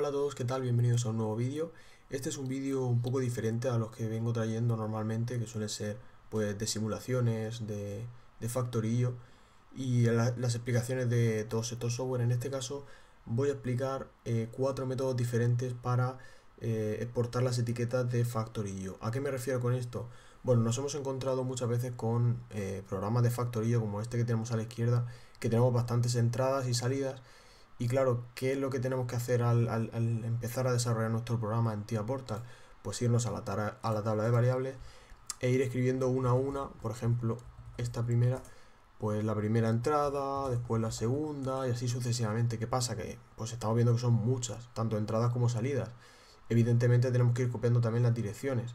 Hola a todos, ¿qué tal? Bienvenidos a un nuevo vídeo. Este es un vídeo un poco diferente a los que vengo trayendo normalmente, que suele ser pues de simulaciones, de, de factorillo y las explicaciones de todos estos software. En este caso voy a explicar eh, cuatro métodos diferentes para eh, exportar las etiquetas de factorillo. ¿A qué me refiero con esto? Bueno, nos hemos encontrado muchas veces con eh, programas de factorillo como este que tenemos a la izquierda, que tenemos bastantes entradas y salidas y claro, ¿qué es lo que tenemos que hacer al, empezar a desarrollar nuestro programa en TIA Portal? Pues irnos a la, tabla, de variables e ir escribiendo una a una, por ejemplo, esta primera, pues la primera entrada, después la segunda y así sucesivamente. ¿Qué pasa? Que pues estamos viendo que son muchas, tanto entradas como salidas. Evidentemente tenemos que ir copiando también las direcciones.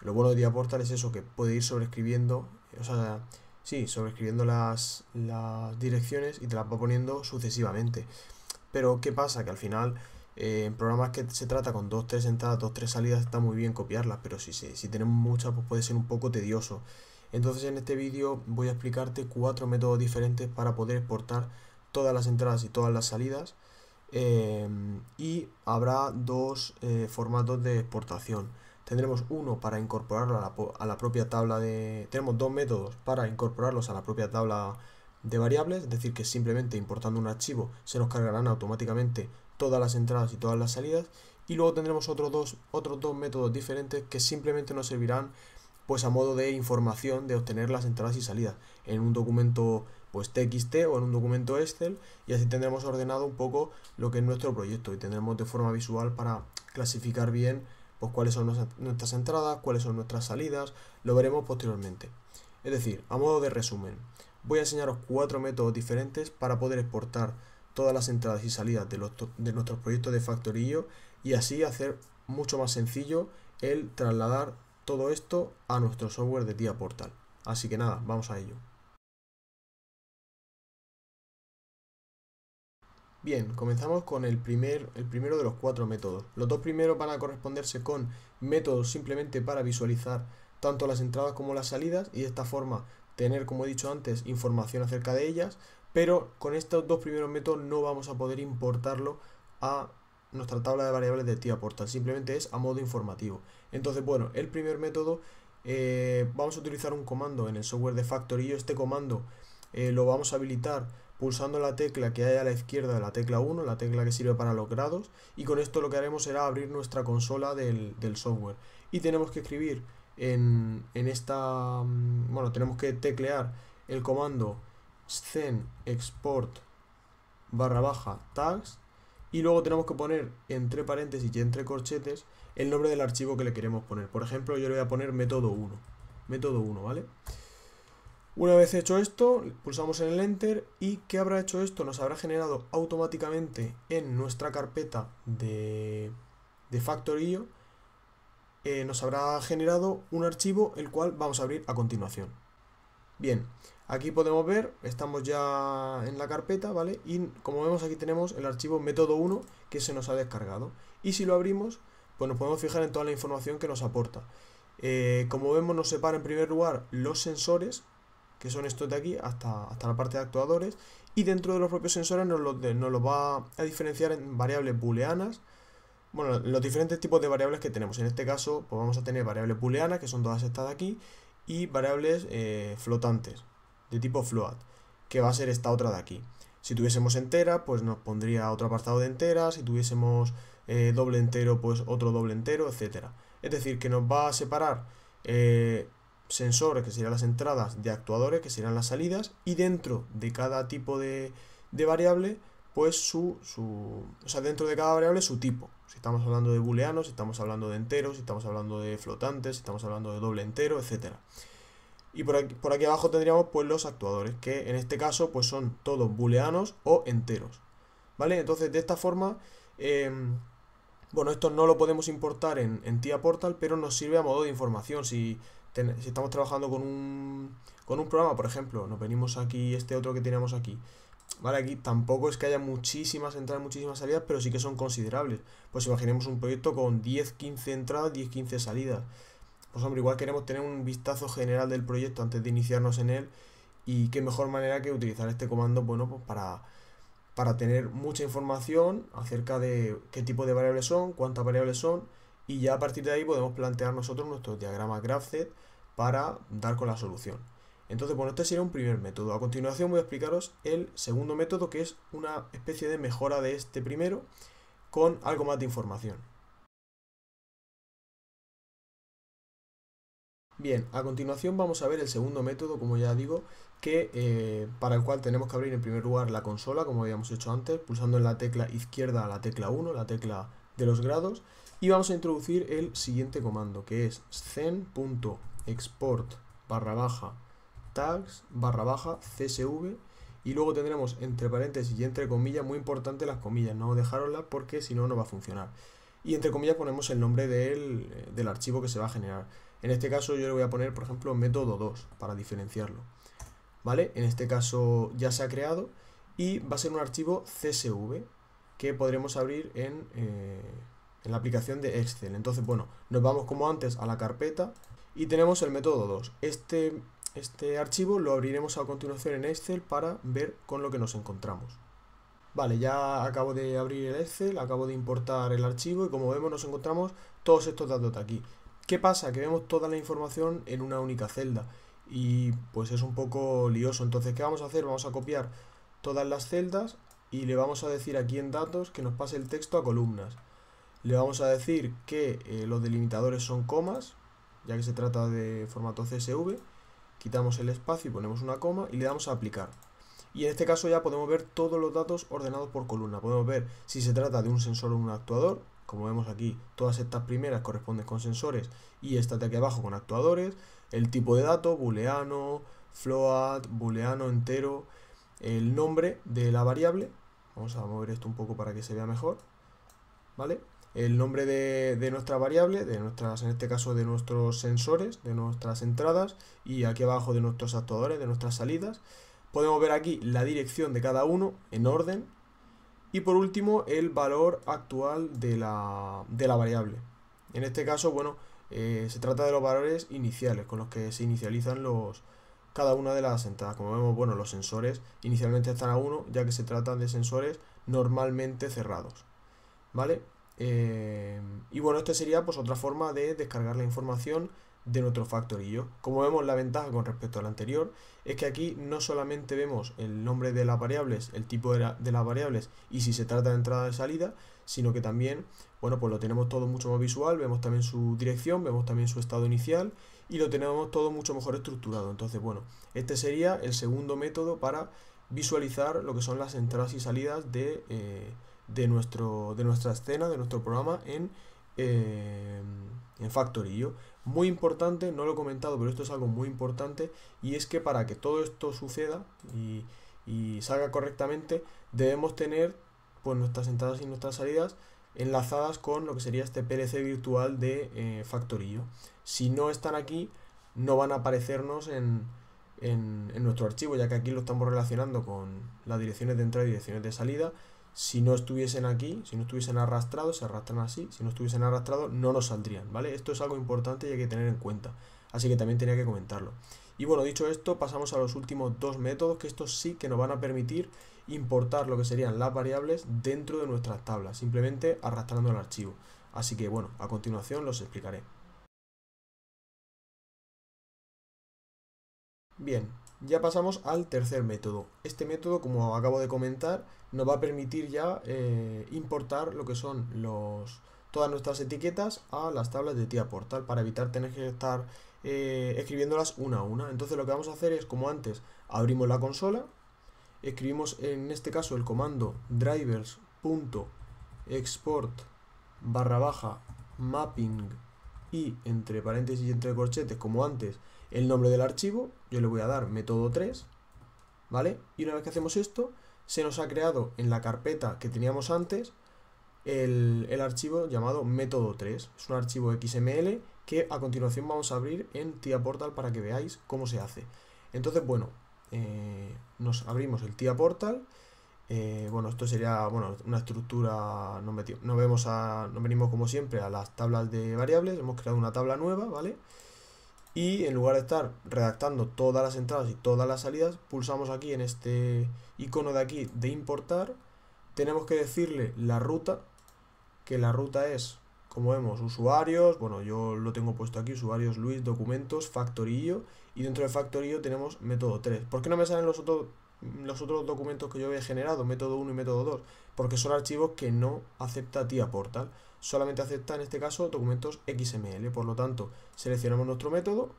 Lo bueno de tía Portal es eso, que puede ir sobreescribiendo, o sea, sí, sobreescribiendo las, las direcciones y te las va poniendo sucesivamente. Pero ¿qué pasa? Que al final eh, en programas que se trata con dos, tres entradas, dos, tres salidas está muy bien copiarlas, pero si, tenemos muchas pues puede ser un poco tedioso. Entonces en este vídeo voy a explicarte cuatro métodos diferentes para poder exportar todas las entradas y todas las salidas. Eh, y habrá dos eh, formatos de exportación. Tendremos uno para incorporarlo a la, a la propia tabla de... Tenemos dos métodos para incorporarlos a la propia tabla de variables, es decir, que simplemente importando un archivo se nos cargarán automáticamente todas las entradas y todas las salidas. Y luego tendremos otros dos, otros dos métodos diferentes que simplemente nos servirán pues a modo de información de obtener las entradas y salidas en un documento pues TXT o en un documento Excel y así tendremos ordenado un poco lo que es nuestro proyecto y tendremos de forma visual para clasificar bien pues cuáles son nuestras entradas, cuáles son nuestras salidas, lo veremos posteriormente. Es decir, a modo de resumen, Voy a enseñaros cuatro métodos diferentes para poder exportar todas las entradas y salidas de, nuestros proyectos de Factorillo y así hacer mucho más sencillo el trasladar todo esto a nuestro software de Día Portal. Así que nada, vamos a ello. Bien, comenzamos con el, el primero de los cuatro métodos. Los dos primeros van a corresponderse con métodos simplemente para visualizar tanto las entradas como las salidas y de esta forma tener, como he dicho antes, información acerca de ellas, pero con estos dos primeros métodos no vamos a poder importarlo a nuestra tabla de variables de tía portal, simplemente es a modo informativo. Entonces, bueno, el primer método, eh, vamos a utilizar un comando en el software de Factory, este comando eh, lo vamos a habilitar pulsando la tecla que hay a la izquierda de la tecla 1, la tecla que sirve para los grados, y con esto lo que haremos será abrir nuestra consola del software. Y tenemos que escribir en, esta... Mm, bueno, tenemos que teclear el comando scen export barra baja tags y luego tenemos que poner entre paréntesis y entre corchetes el nombre del archivo que le queremos poner. Por ejemplo, yo le voy a poner método 1. Método 1, ¿vale? Una vez hecho esto, pulsamos en el Enter y ¿qué habrá hecho esto? Nos habrá generado automáticamente en nuestra carpeta de, de Factorio eh, nos habrá generado un archivo el cual vamos a abrir a continuación. Bien, aquí podemos ver, estamos ya en la carpeta, ¿vale? Y como vemos aquí tenemos el archivo método 1 que se nos ha descargado. Y si lo abrimos, pues nos podemos fijar en toda la información que nos aporta. Eh, como vemos nos separa en primer lugar los sensores, que son estos de aquí, hasta, hasta la parte de actuadores, y dentro de los propios sensores nos los va a diferenciar en variables booleanas, bueno, los diferentes tipos de variables que tenemos. En este caso, pues vamos a tener variables booleanas, que son todas estas de aquí, y variables eh, flotantes, de tipo float, que va a ser esta otra de aquí. Si tuviésemos entera, pues nos pondría otro apartado de entera, si tuviésemos eh, doble entero, pues otro doble entero, etcétera. Es decir, que nos va a separar eh, sensores, que serían las entradas, de actuadores, que serán las salidas, y dentro de cada tipo de variable pues su, dentro de cada variable su tipo. Si estamos hablando de booleanos, si estamos hablando de enteros, si estamos hablando de flotantes, si estamos hablando de doble entero, etc. Y por aquí, por aquí abajo tendríamos pues los actuadores, que en este caso pues son todos booleanos o enteros. ¿Vale? Entonces de esta forma, em, bueno, esto no lo podemos importar en, TIA Portal, pero nos sirve a modo de información. Si, estamos trabajando con un, con un programa, por ejemplo, nos venimos aquí, este otro que tenemos aquí, Vale, aquí tampoco es que haya muchísimas entradas, muchísimas salidas, pero sí que son considerables. Pues imaginemos un proyecto con 10, 15 entradas, 10, 15 salidas. Pues hombre, igual queremos tener un vistazo general del proyecto antes de iniciarnos en él. Y qué mejor manera que utilizar este comando, bueno, pues para, para tener mucha información acerca de qué tipo de variables son, cuántas variables son. Y ya a partir de ahí podemos plantear nosotros nuestros diagramas GraphSet para dar con la solución. Entonces, bueno, este sería un primer método. A continuación voy a explicaros el segundo método, que es una especie de mejora de este primero con algo más de información. Bien, a continuación vamos a ver el segundo método, como ya digo, que eh, para el cual tenemos que abrir en primer lugar la consola, como habíamos hecho antes, pulsando en la tecla izquierda la tecla 1, la tecla de los grados, y vamos a introducir el siguiente comando, que es scen.export barra baja tags barra baja csv y luego tendremos entre paréntesis y entre comillas, muy importante las comillas, no dejároslas porque si no, no va a funcionar. Y entre comillas ponemos el nombre eh, del, archivo que se va a generar. En este caso yo le voy a poner, por ejemplo, método 2 para diferenciarlo. ¿Vale? En este caso ya se ha creado y va a ser un archivo CSV que podremos abrir en, eh, en la aplicación de Excel. Entonces, bueno, nos vamos como antes a la carpeta y tenemos el método 2. Este este archivo lo abriremos a continuación en Excel para ver con lo que nos encontramos. Vale, ya acabo de abrir el Excel, acabo de importar el archivo y como vemos nos encontramos todos estos datos de aquí. ¿Qué pasa? Que vemos toda la información en una única celda y pues es un poco lioso. Entonces, ¿qué vamos a hacer? Vamos a copiar todas las celdas y le vamos a decir aquí en datos que nos pase el texto a columnas. Le vamos a decir que eh, los delimitadores son comas, ya que se trata de formato CSV quitamos el espacio y ponemos una coma y le damos a aplicar. Y en este caso ya podemos ver todos los datos ordenados por columna. Podemos ver si se trata de un sensor o un actuador. Como vemos aquí, todas estas primeras corresponden con sensores y estas de aquí abajo con actuadores. El tipo de dato, booleano, float, booleano entero. El nombre de la variable. Vamos a mover esto un poco para que se vea mejor. ¿Vale? el nombre de, nuestra variable, de nuestras, en este caso de nuestros sensores, de nuestras entradas y aquí abajo de nuestros actuadores, de nuestras salidas. Podemos ver aquí la dirección de cada uno en orden y por último el valor actual de la, variable. En este caso, bueno, eh, se trata de los valores iniciales con los que se inicializan los, cada una de las entradas. Como vemos, bueno, los sensores inicialmente están a 1 ya que se tratan de sensores normalmente cerrados. ¿Vale? Eh, y bueno, esta sería pues otra forma de descargar la información de nuestro factorillo. Como vemos, la ventaja con respecto al anterior es que aquí no solamente vemos el nombre de las variables, el tipo de, las variables y si se trata de entrada o salida, sino que también, bueno, pues lo tenemos todo mucho más visual, vemos también su dirección, vemos también su estado inicial y lo tenemos todo mucho mejor estructurado. Entonces, bueno, este sería el segundo método para visualizar lo que son las entradas y salidas de... Eh, de, nuestro, de nuestra escena, de nuestro programa en, eh, muy importante, no lo he comentado, pero esto es algo muy importante, y es que para que todo esto suceda y, salga correctamente, debemos tener pues, nuestras entradas y nuestras salidas enlazadas con lo que sería este PLC virtual de eh, Factorillo. Si no están aquí, no van a aparecernos en, en, en, nuestro archivo, ya que aquí lo estamos relacionando con las direcciones de entrada y direcciones de salida si no estuviesen aquí, si no estuviesen arrastrados, se arrastran así, si no estuviesen arrastrados no nos saldrían, ¿vale? Esto es algo importante y hay que tener en cuenta, así que también tenía que comentarlo. Y bueno, dicho esto, pasamos a los últimos dos métodos, que estos sí que nos van a permitir importar lo que serían las variables dentro de nuestras tablas, simplemente arrastrando el archivo. Así que bueno, a continuación los explicaré. Bien, ya pasamos al tercer método. Este método, como acabo de comentar, nos va a permitir ya eh, importar lo que son los, todas nuestras etiquetas a las tablas de tía portal para evitar tener que estar eh, escribiéndolas una a una. Entonces lo que vamos a hacer es, como antes, abrimos la consola, escribimos en este caso el comando drivers.export barra baja mapping y entre paréntesis y entre corchetes, como antes, el nombre del archivo, yo le voy a dar método 3, ¿vale? Y una vez que hacemos esto, se nos ha creado en la carpeta que teníamos antes el, archivo llamado método 3. Es un archivo XML que a continuación vamos a abrir en TIA Portal para que veáis cómo se hace. Entonces, bueno, eh, nos abrimos el TIA Portal eh, bueno, esto sería bueno, una estructura, no vemos a, venimos como siempre a las tablas de variables, hemos creado una tabla nueva, ¿vale? Y en lugar de estar redactando todas las entradas y todas las salidas, pulsamos aquí en este icono de aquí de importar, tenemos que decirle la ruta, que la ruta es, como vemos, usuarios, bueno, yo lo tengo puesto aquí, usuarios, Luis, documentos, factorillo, y dentro de factorillo tenemos método 3. ¿Por qué no me salen los otros los otros documentos que yo he generado, método 1 y método 2, porque son archivos que no acepta TIA Portal. Solamente acepta en este caso documentos XML. Por lo tanto, seleccionamos nuestro método,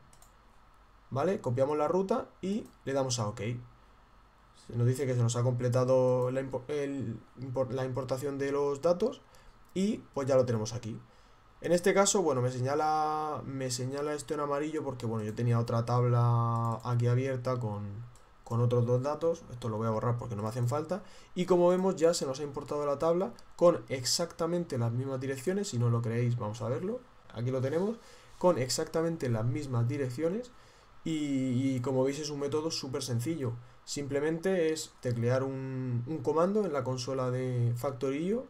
¿vale? Copiamos la ruta y le damos a OK. Nos dice que se nos ha completado la, la importación de los datos y pues ya lo tenemos aquí. En este caso, bueno, me señala, me señala esto en amarillo porque, bueno, yo tenía otra tabla aquí abierta con, con otros dos datos, esto lo voy a borrar porque no me hacen falta, y como vemos ya se nos ha importado la tabla con exactamente las mismas direcciones, si no lo creéis vamos a verlo, aquí lo tenemos, con exactamente las mismas direcciones, y, como veis es un método súper sencillo, simplemente es teclear un, comando en la consola de Factorio,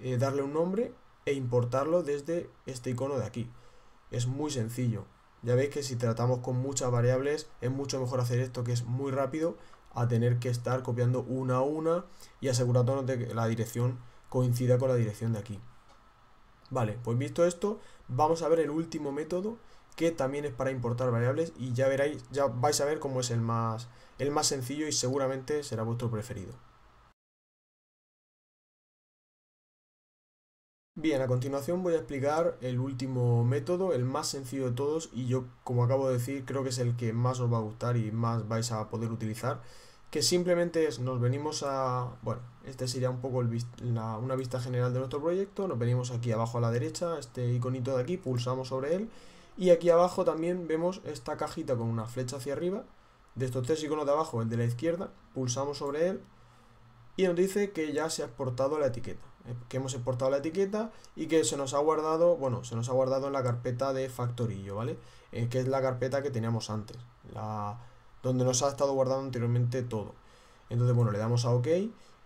eh, darle un nombre e importarlo desde este icono de aquí, es muy sencillo. Ya veis que si tratamos con muchas variables es mucho mejor hacer esto que es muy rápido a tener que estar copiando una a una y asegurándonos de que la dirección coincida con la dirección de aquí. Vale, pues visto esto, vamos a ver el último método que también es para importar variables y ya veréis, ya vais a ver cómo es el más, el más sencillo y seguramente será vuestro preferido. Bien, a continuación voy a explicar el último método, el más sencillo de todos y yo, como acabo de decir, creo que es el que más os va a gustar y más vais a poder utilizar, que simplemente es, nos venimos a, bueno, este sería un poco una vista general de nuestro proyecto, nos venimos aquí abajo a la derecha, este iconito de aquí, pulsamos sobre él y aquí abajo también vemos esta cajita con una flecha hacia arriba, de estos tres iconos de abajo, el de la izquierda, pulsamos sobre él y nos dice que ya se ha exportado la etiqueta. Eh, que hemos exportado la etiqueta y que se nos ha guardado, bueno, se nos ha guardado en la carpeta de factorillo, ¿vale? Eh, que es la carpeta que teníamos antes, la, donde nos ha estado guardando anteriormente todo. Entonces, bueno, le damos a OK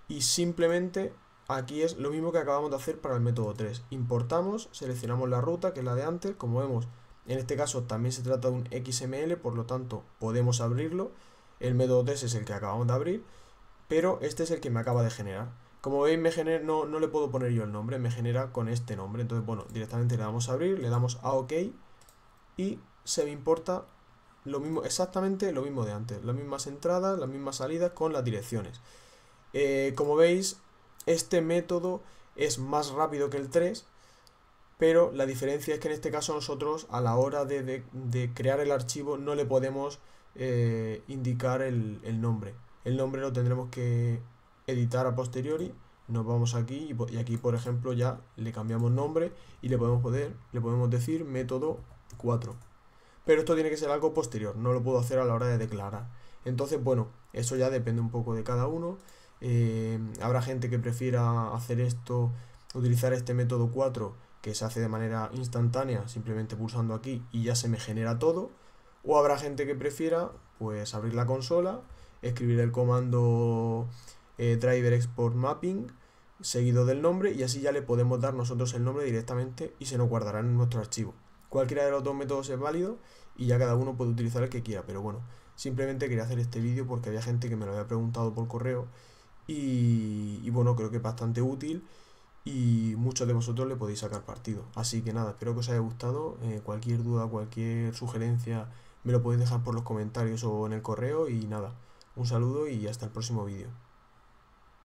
y simplemente aquí es lo mismo que acabamos de hacer para el método 3. Importamos, seleccionamos la ruta, que es la de antes, como vemos, en este caso también se trata de un XML, por lo tanto podemos abrirlo. El método 3 es el que acabamos de abrir, pero este es el que me acaba de generar. Como veis, me no, no, le puedo poner yo el nombre, me genera con este nombre. Entonces, bueno, directamente le damos a abrir, le damos a OK y se me importa lo mismo, exactamente lo mismo de antes. Las mismas entradas, las mismas salidas con las direcciones. Eh, como veis, este método es más rápido que el 3, pero la diferencia es que en este caso nosotros a la hora de, crear el archivo no le podemos eh, indicar el nombre. El nombre lo tendremos que editar a posteriori, nos vamos aquí y, aquí, por ejemplo, ya le cambiamos nombre y le podemos, poder, le podemos decir método 4. Pero esto tiene que ser algo posterior, no lo puedo hacer a la hora de declarar. Entonces, bueno, eso ya depende un poco de cada uno. Eh, habrá gente que prefiera hacer esto, utilizar este método 4 que se hace de manera instantánea, simplemente pulsando aquí y ya se me genera todo. O habrá gente que prefiera pues abrir la consola, escribir el comando eh, driver export mapping seguido del nombre y así ya le podemos dar nosotros el nombre directamente y se nos guardará en nuestro archivo. Cualquiera de los dos métodos es válido y ya cada uno puede utilizar el que quiera, pero bueno, simplemente quería hacer este vídeo porque había gente que me lo había preguntado por correo y, bueno, creo que es bastante útil y muchos de vosotros le podéis sacar partido. Así que nada, espero que os haya gustado, eh, cualquier duda, cualquier sugerencia me lo podéis dejar por los comentarios o en el correo y nada, un saludo y hasta el próximo vídeo.